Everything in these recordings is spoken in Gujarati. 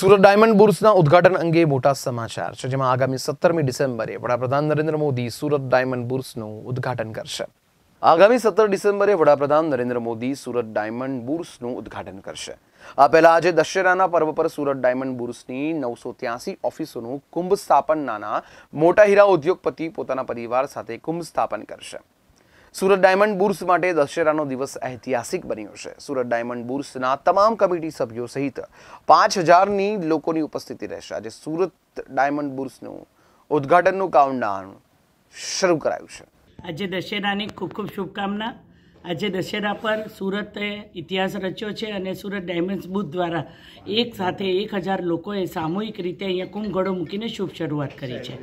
સુરત ડાયમંડ બુર્સના ઉદઘાટન અંગે મોટા સમાચાર છે જેમાં આગામી સત્તરમી ડિસેમ્બરે વડાપ્રધાન નરેન્દ્ર મોદી સુરત ડાયમંડ બુર્સનું ઉદઘાટન કરશે આગામી સત્તર ડિસેમ્બરે વડાપ્રધાન નરેન્દ્ર મોદી સુરત ડાયમંડ બુર્સનું ઉદઘાટન કરશે આ પહેલા આજે દશેરાના પર્વ પર સુરત ડાયમંડ બુર્સની નવસો ત્યાસી ઓફિસોનું કુંભ સ્થાપન નાના મોટા હીરા ઉદ્યોગપતિ પોતાના પરિવાર સાથે કુંભ સ્થાપન કરશે સુરત ડાયમંડ બુર્સ માટે દશેરાનો દિવસ ઐતિહાસિક બન્યો છે સુરત ડાયમંડ બુર્સના તમામ કમિટી સભ્યો સહિત પાંચ હજારની લોકોની ઉપસ્થિતિ રહેશે આજે સુરત ડાયમંડ બુર્સનું ઉદ્ઘાટનનું કાઉન્ટડાઉન શરૂ કરાયું છે આજે દશેરાની ખૂબ ખૂબ શુભકામના આજે દશેરા પર સુરતે ઇતિહાસ રચ્યો છે અને સુરત ડાયમંડ બુથ દ્વારા એક સાથે એક હજાર લોકોએ સામૂહિક રીતે અહીંયા કુંભઘડો મૂકીને શુભ શરૂઆત કરી છે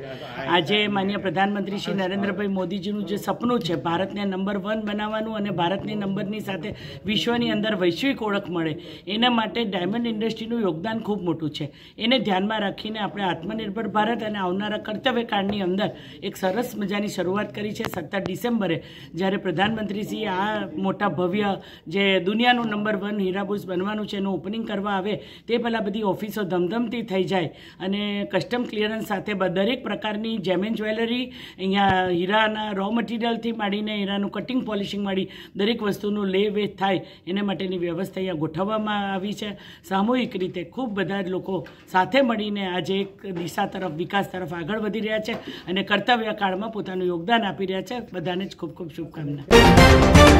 આજે માન્ય પ્રધાનમંત્રી શ્રી નરેન્દ્રભાઈ મોદીજીનું જે સપનું છે ભારતને નંબર વન બનાવવાનું અને ભારતની નંબરની સાથે વિશ્વની અંદર વૈશ્વિક ઓળખ મળે એના માટે ડાયમંડ ઇન્ડસ્ટ્રીનું યોગદાન ખૂબ મોટું છે એને ધ્યાનમાં રાખીને આપણે આત્મનિર્ભર ભારત અને આવનારા કર્તવ્ય અંદર એક સરસ મજાની શરૂઆત કરી છે સત્તર ડિસેમ્બરે જ્યારે પ્રધાનમંત્રીશ્રીએ આ આ મોટા ભવ્ય જે દુનિયાનું નંબર વન હીરાબુસ બનવાનું છે એનું ઓપનિંગ કરવા આવે તે પહેલાં બધી ઓફિસો ધમધમતી થઈ જાય અને કસ્ટમ ક્લિયરન્સ સાથે દરેક પ્રકારની જેમેન જ્વેલરી અહીંયા હીરાના રો મટીરિયલથી માંડીને હીરાનું કટિંગ પોલિશિંગ માંડી દરેક વસ્તુનું લે વેચ થાય એને માટેની વ્યવસ્થા અહીંયા ગોઠવવામાં આવી છે સામૂહિક રીતે ખૂબ બધા જ લોકો સાથે મળીને આજે એક દિશા તરફ વિકાસ તરફ આગળ વધી રહ્યા છે અને કર્તવ્ય કાળમાં પોતાનું યોગદાન આપી રહ્યા છે બધાને જ ખૂબ ખૂબ શુભકામના